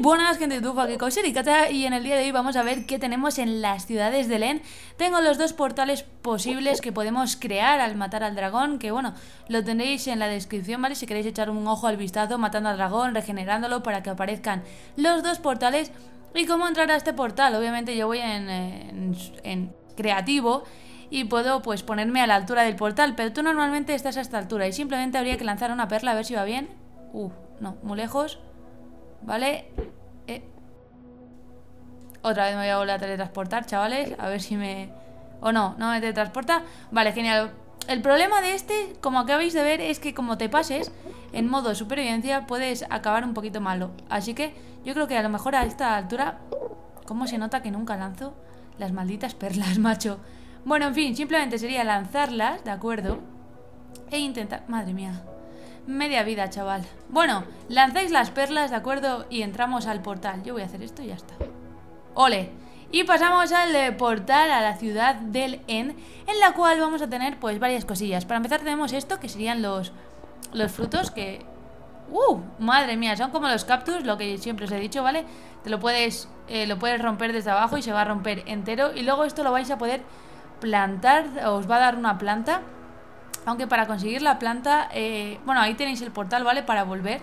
buenas gente de YouTube, aquí Sericata. y en el día de hoy vamos a ver qué tenemos en las ciudades de Len. Tengo los dos portales posibles que podemos crear al matar al dragón, que bueno, lo tendréis en la descripción, ¿vale? Si queréis echar un ojo al vistazo matando al dragón, regenerándolo para que aparezcan los dos portales. ¿Y cómo entrar a este portal? Obviamente yo voy en, en creativo y puedo pues ponerme a la altura del portal, pero tú normalmente estás a esta altura y simplemente habría que lanzar una perla a ver si va bien. Uh, no, muy lejos. ¿Vale? Eh, otra vez me voy a volver a teletransportar, chavales. A ver si me... O no, no me teletransporta. Vale, genial. El problema de este, como acabáis de ver, es que como te pases en modo supervivencia, puedes acabar un poquito malo. Así que yo creo que a lo mejor a esta altura... ¿Cómo se nota que nunca lanzo las malditas perlas, macho? Bueno, en fin, simplemente sería lanzarlas, ¿de acuerdo? E intentar... Madre mía. Media vida, chaval. Bueno, lanzáis las perlas, ¿de acuerdo? Y entramos al portal. Yo voy a hacer esto y ya está. ¡Ole! Y pasamos al portal a la ciudad del End, en la cual vamos a tener pues varias cosillas. Para empezar tenemos esto, que serían los, los frutos que... ¡Uh! Madre mía, son como los cactus, lo que siempre os he dicho, ¿vale? Te lo puedes, eh, lo puedes romper desde abajo y se va a romper entero. Y luego esto lo vais a poder plantar, os va a dar una planta aunque para conseguir la planta, eh, bueno, ahí tenéis el portal, ¿vale? Para volver.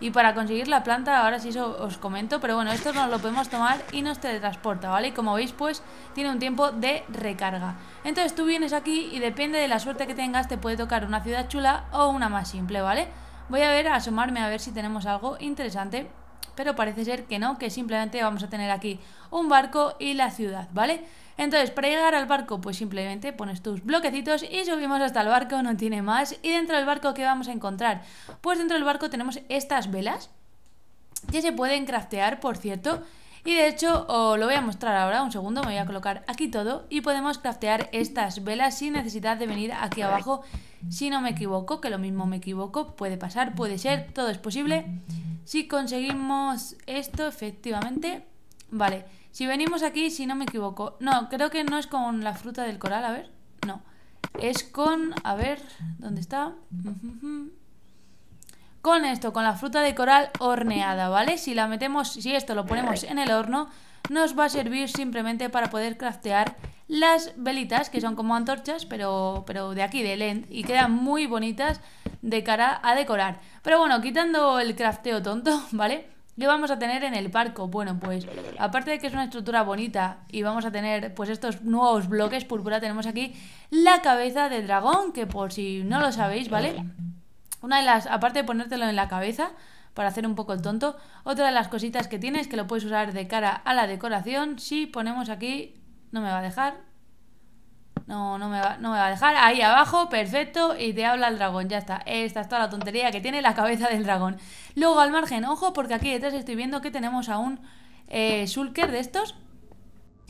Y para conseguir la planta, ahora sí os comento, pero bueno, esto nos lo podemos tomar y nos teletransporta, ¿vale? Y como veis, pues tiene un tiempo de recarga. Entonces tú vienes aquí y depende de la suerte que tengas, te puede tocar una ciudad chula o una más simple, ¿vale? Voy a ver, a asomarme a ver si tenemos algo interesante pero parece ser que no, que simplemente vamos a tener aquí un barco y la ciudad, ¿vale? Entonces, para llegar al barco, pues simplemente pones tus bloquecitos y subimos hasta el barco, no tiene más. Y dentro del barco, ¿qué vamos a encontrar? Pues dentro del barco tenemos estas velas, que se pueden craftear, por cierto, y de hecho, os lo voy a mostrar ahora, un segundo, me voy a colocar aquí todo y podemos craftear estas velas sin necesidad de venir aquí abajo, si no me equivoco, que lo mismo me equivoco, puede pasar, puede ser, todo es posible. Si conseguimos esto, efectivamente, vale. Si venimos aquí, si no me equivoco, no, creo que no es con la fruta del coral, a ver, no. Es con, a ver, ¿dónde está? con esto, con la fruta de coral horneada, ¿vale? Si la metemos, si esto lo ponemos en el horno, nos va a servir simplemente para poder craftear las velitas, que son como antorchas, pero, pero de aquí, de lent, y quedan muy bonitas de cara a decorar. Pero bueno, quitando el crafteo tonto, ¿vale? ¿Qué vamos a tener en el parco? Bueno, pues aparte de que es una estructura bonita y vamos a tener pues estos nuevos bloques púrpura, tenemos aquí la cabeza de dragón, que por si no lo sabéis, ¿vale? Una de las, aparte de ponértelo en la cabeza, para hacer un poco el tonto, otra de las cositas que tienes que lo puedes usar de cara a la decoración. Si ponemos aquí, no me va a dejar. No, no me, va, a dejar. Ahí abajo, perfecto. Y te habla el dragón, ya está. Esta es toda la tontería que tiene la cabeza del dragón. Luego al margen, ojo, porque aquí detrás estoy viendo que tenemos a un eh, Shulker de estos.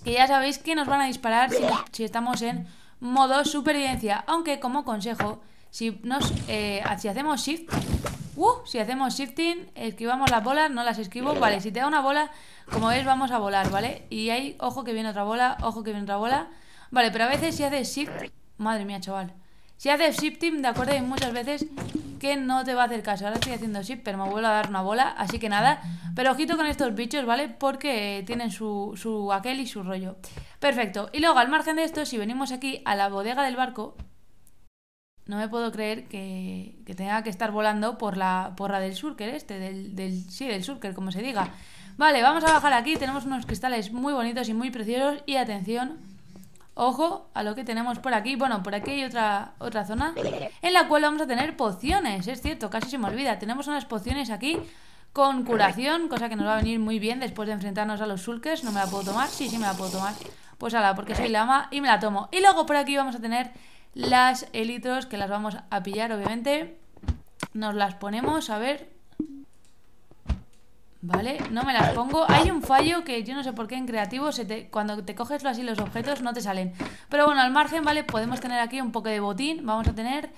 Que ya sabéis que nos van a disparar si estamos en modo supervivencia. Aunque como consejo si, nos, eh, si hacemos shift, uh, si hacemos shifting, esquivamos las bolas, no las esquivo. Vale, si te da una bola, como ves, vamos a volar, ¿vale? Y ahí, ojo que viene otra bola, ojo que viene otra bola. Vale, pero a veces si haces shift... Madre mía, chaval. Si haces shifting, de acuerdo, muchas veces que no te va a hacer caso. Ahora estoy haciendo shift, pero me vuelvo a dar una bola, así que nada. Pero ojito con estos bichos, ¿vale? Porque eh, tienen su, su aquel y su rollo. Perfecto. Y luego, al margen de esto, si venimos aquí a la bodega del barco, no me puedo creer que, que, tenga que estar volando por la porra del surker este, del, del, sí, del surker, como se diga. Vale, vamos a bajar aquí, tenemos unos cristales muy bonitos y muy preciosos y atención, ojo a lo que tenemos por aquí. Bueno, por aquí hay otra, otra zona en la cual vamos a tener pociones, es cierto, casi se me olvida. Tenemos unas pociones aquí con curación, cosa que nos va a venir muy bien después de enfrentarnos a los surkers. ¿No me la puedo tomar? Sí, sí me la puedo tomar. Pues ala, porque soy lama y me la tomo. Y luego por aquí vamos a tener las elitros que las vamos a pillar obviamente. Nos las ponemos, a ver. Vale, no me las pongo. Hay un fallo que yo no sé por qué en creativo, se cuando te coges así los objetos no te salen. Pero bueno, al margen, ¿vale? Podemos tener aquí un poco de botín. Vamos a tener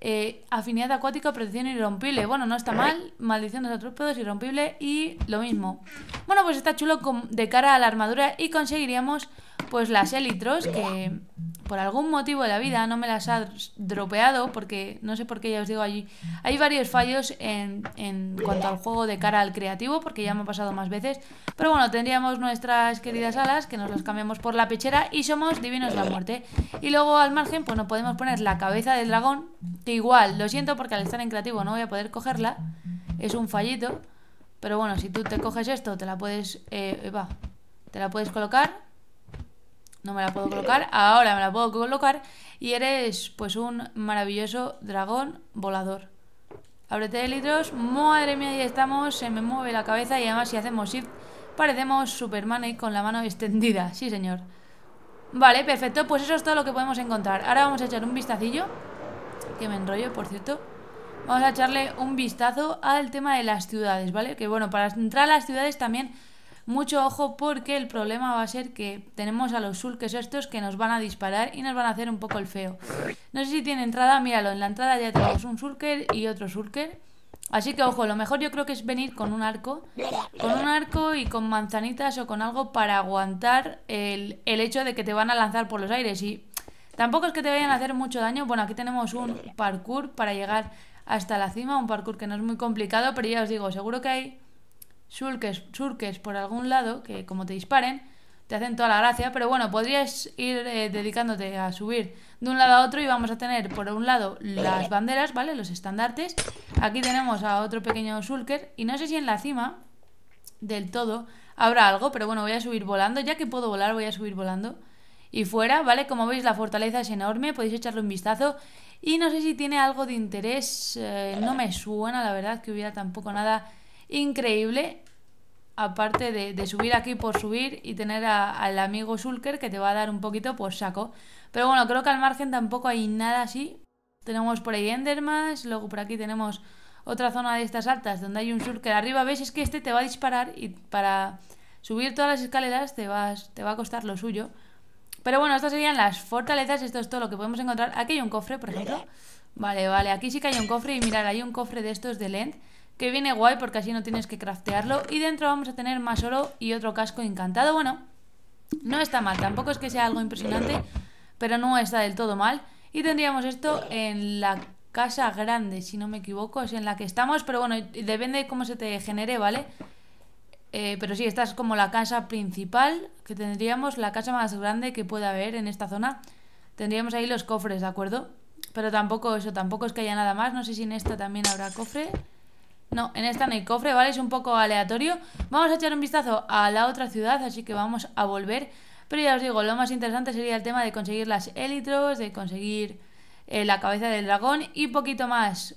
eh, afinidad acuática, protección irrompible. Bueno, no está mal. Maldición de los atrópodos, irrompible y lo mismo. Bueno, pues está chulo de cara a la armadura y conseguiríamos pues las élitros que por algún motivo de la vida no me las ha dropeado, porque no sé por qué ya os digo, allí hay, varios fallos en, cuanto al juego de cara al creativo, porque ya me ha pasado más veces. Pero bueno, tendríamos nuestras queridas alas, que nos las cambiamos por la pechera y somos divinos la muerte. Y luego al margen, pues nos podemos poner la cabeza del dragón, que igual, lo siento porque al estar en creativo no voy a poder cogerla, es un fallito. Pero bueno, si tú te coges esto, te la puedes... Eh, va, te la puedes colocar no me la puedo colocar, ahora me la puedo colocar y eres pues un maravilloso dragón volador. Ábrete litros, madre mía, ya estamos, se me mueve la cabeza y además si hacemos shift parecemos Superman ahí con la mano extendida, sí señor. Vale, perfecto, pues eso es todo lo que podemos encontrar. Ahora vamos a echar un vistacillo, que me enrollo por cierto. Vamos a echarle un vistazo al tema de las ciudades, ¿vale? Que bueno, para entrar a las ciudades también mucho ojo porque el problema va a ser que tenemos a los sulques estos que nos van a disparar y nos van a hacer un poco el feo. No sé si tiene entrada, míralo, en la entrada ya tenemos un sulker y otro sulker. Así que ojo, lo mejor yo creo que es venir con un arco, con un arco y con manzanitas o con algo para aguantar el, el hecho de que te van a lanzar por los aires y tampoco es que te vayan a hacer mucho daño. Bueno, aquí tenemos un parkour para llegar hasta la cima, un parkour que no es muy complicado, pero ya os digo, seguro que hay surques, surques por algún lado, que como te disparen, te hacen toda la gracia, pero bueno, podrías ir eh, dedicándote a subir de un lado a otro y vamos a tener por un lado las banderas, ¿vale? Los estandartes. Aquí tenemos a otro pequeño sulker y no sé si en la cima del todo habrá algo, pero bueno, voy a subir volando, ya que puedo volar, voy a subir volando. Y fuera, ¿vale? Como veis la fortaleza es enorme, podéis echarle un vistazo. Y no sé si tiene algo de interés, eh, no me suena la verdad que hubiera tampoco nada increíble. Aparte de, subir aquí por subir y tener al amigo Sulker que te va a dar un poquito por saco. Pero bueno, creo que al margen tampoco hay nada así. Tenemos por ahí Endermas, luego por aquí tenemos otra zona de estas altas donde hay un Sulker arriba. ¿Ves? Es que este te va a disparar y para subir todas las escaleras te, te va a costar lo suyo. Pero bueno, estas serían las fortalezas, esto es todo lo que podemos encontrar. Aquí hay un cofre, por ejemplo. Vale, vale, aquí sí que hay un cofre y mirad, hay un cofre de estos de Lend que viene guay porque así no tienes que craftearlo. Y dentro vamos a tener más oro y otro casco encantado. Bueno, no está mal, tampoco es que sea algo impresionante, pero no está del todo mal. Y tendríamos esto en la casa grande, si no me equivoco, es en la que estamos, pero bueno, depende de cómo se te genere, ¿vale? Eh, pero sí, esta es como la casa principal que tendríamos, la casa más grande que pueda haber en esta zona. Tendríamos ahí los cofres, ¿de acuerdo? Pero tampoco eso, tampoco es que haya nada más. No sé si en esta también habrá cofre. No, en esta no hay cofre, ¿vale? Es un poco aleatorio. Vamos a echar un vistazo a la otra ciudad, así que vamos a volver. Pero ya os digo, lo más interesante sería el tema de conseguir las élitros, de conseguir eh, la cabeza del dragón y poquito más.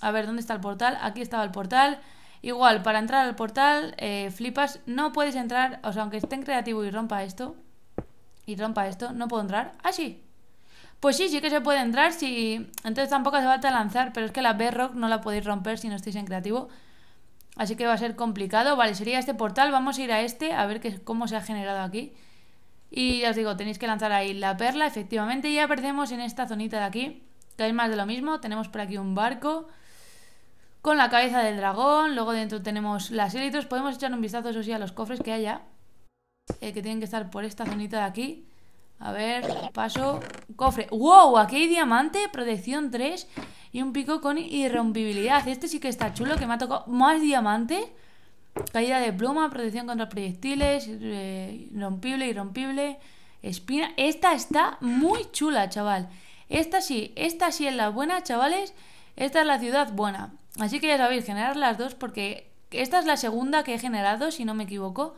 A ver, ¿dónde está el portal? Aquí estaba el portal. Igual, para entrar al portal, eh, flipas, no puedes entrar, o sea, aunque esté en creativo y rompa esto, y rompa esto, no puedo entrar. ¡Ah, sí! Pues sí, sí que se puede entrar, si entonces tampoco se va a lanzar, pero es que la B-Rock no la podéis romper si no estáis en creativo. Así que va a ser complicado. Vale, sería este portal, vamos a ir a este, a ver cómo se ha generado aquí. Y ya os digo, tenéis que lanzar ahí la perla, efectivamente, ya aparecemos en esta zonita de aquí, que es más de lo mismo. Tenemos por aquí un barco con la cabeza del dragón, luego dentro tenemos las élitos. Podemos echar un vistazo, eso sí, a los cofres que haya, eh, que tienen que estar por esta zonita de aquí. A ver, paso. Cofre. ¡Wow! Aquí hay diamante, protección 3 y un pico con irrompibilidad. Este sí que está chulo, que me ha tocado más diamante. Caída de pluma, protección contra proyectiles, eh, irrompible, irrompible, espina. Esta está muy chula, chaval. Esta sí, esta sí es la buena, chavales. Esta es la ciudad buena. Así que ya sabéis, generar las dos porque esta es la segunda que he generado, si no me equivoco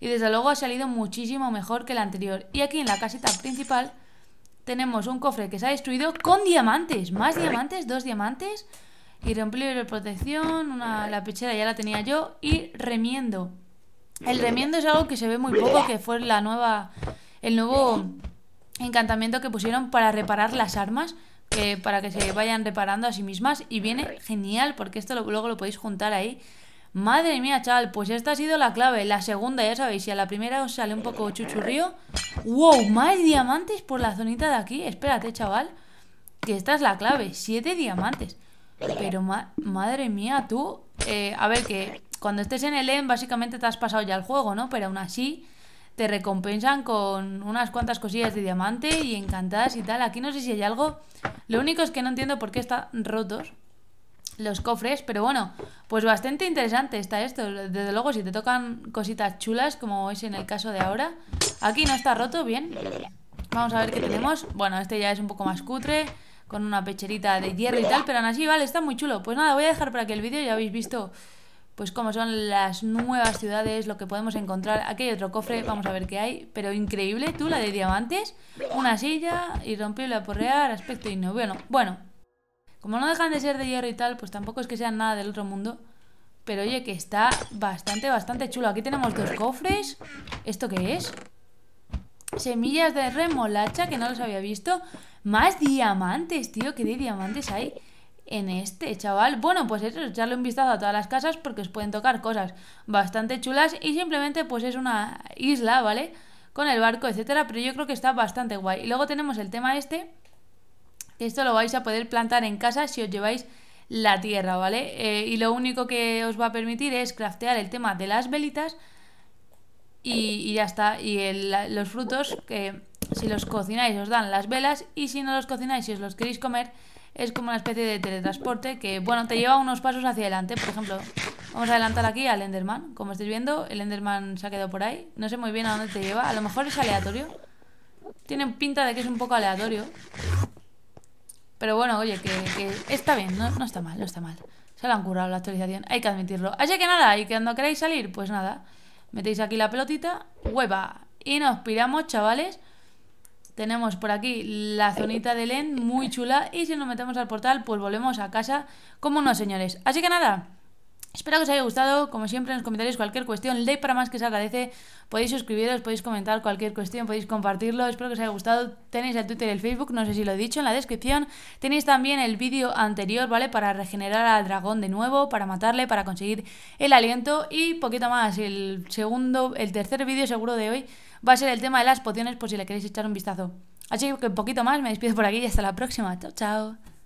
y desde luego ha salido muchísimo mejor que el anterior. Y aquí en la casita principal tenemos un cofre que se ha destruido con diamantes. Más diamantes, dos diamantes. Y Irrompible de protección, una, la pechera ya la tenía yo. Y remiendo. El remiendo es algo que se ve muy poco, que fue la nueva, el nuevo encantamiento que pusieron para reparar las armas, que para que se vayan reparando a sí mismas. Y viene genial, porque esto luego lo podéis juntar ahí Madre mía, chaval, pues esta ha sido la clave. La segunda, ya sabéis, si a la primera os sale un poco chuchurrío. ¡Wow! Más diamantes por la zonita de aquí. Espérate, chaval. Que esta es la clave. Siete diamantes. Pero madre mía, tú. Eh, a ver, que cuando estés en el EM, básicamente te has pasado ya el juego, ¿no? Pero aún así, te recompensan con unas cuantas cosillas de diamante y encantadas y tal. Aquí no sé si hay algo. Lo único es que no entiendo por qué están rotos los cofres, pero bueno, pues bastante interesante está esto. Desde luego, si te tocan cositas chulas, como es en el caso de ahora. Aquí no está roto, bien. Vamos a ver qué tenemos. Bueno, este ya es un poco más cutre, con una pecherita de hierro y tal, pero aún así, vale, está muy chulo. Pues nada, voy a dejar por aquí el vídeo, ya habéis visto pues cómo son las nuevas ciudades, lo que podemos encontrar. Aquí hay otro cofre, vamos a ver qué hay, pero increíble, tú, la de diamantes, una silla, irrompible a porrear, aspecto no Bueno, bueno, como no dejan de ser de hierro y tal, pues tampoco es que sean nada del otro mundo. Pero oye, que está bastante, bastante chulo. Aquí tenemos dos cofres. ¿Esto qué es? Semillas de remolacha, que no los había visto. Más diamantes, tío. ¿Qué de diamantes hay en este, chaval? Bueno, pues eso, echarle un vistazo a todas las casas porque os pueden tocar cosas bastante chulas. Y simplemente, pues es una isla, ¿vale? Con el barco, etcétera. Pero yo creo que está bastante guay. Y luego tenemos el tema este esto lo vais a poder plantar en casa si os lleváis la tierra, ¿vale? Eh, y lo único que os va a permitir es craftear el tema de las velitas y, ya está. Y los frutos, que si los cocináis os dan las velas y si no los cocináis y si os los queréis comer, es como una especie de teletransporte que, bueno, te lleva unos pasos hacia adelante. Por ejemplo, vamos a adelantar aquí al Enderman. Como estáis viendo, el Enderman se ha quedado por ahí. No sé muy bien a dónde te lleva. A lo mejor es aleatorio. Tiene pinta de que es un poco aleatorio. Pero bueno, oye, que, está bien, no, está mal, no está mal. Se lo han currado la actualización, hay que admitirlo. Así que nada, y cuando queráis salir, pues nada, metéis aquí la pelotita, hueva, y nos piramos, chavales. Tenemos por aquí la zonita de LEN, muy chula, y si nos metemos al portal, pues volvemos a casa como unos señores. Así que nada, Espero que os haya gustado. Como siempre, en los comentarios cualquier cuestión, like para más que se agradece. Podéis suscribiros, podéis comentar cualquier cuestión, podéis compartirlo. Espero que os haya gustado. Tenéis el Twitter y el Facebook, no sé si lo he dicho, en la descripción. Tenéis también el vídeo anterior, ¿vale? Para regenerar al dragón de nuevo, para matarle, para conseguir el aliento y poquito más. El segundo, el tercer vídeo seguro de hoy va a ser el tema de las pociones, por si le queréis echar un vistazo. Así que un poquito más, me despido por aquí y hasta la próxima. Chao, chao.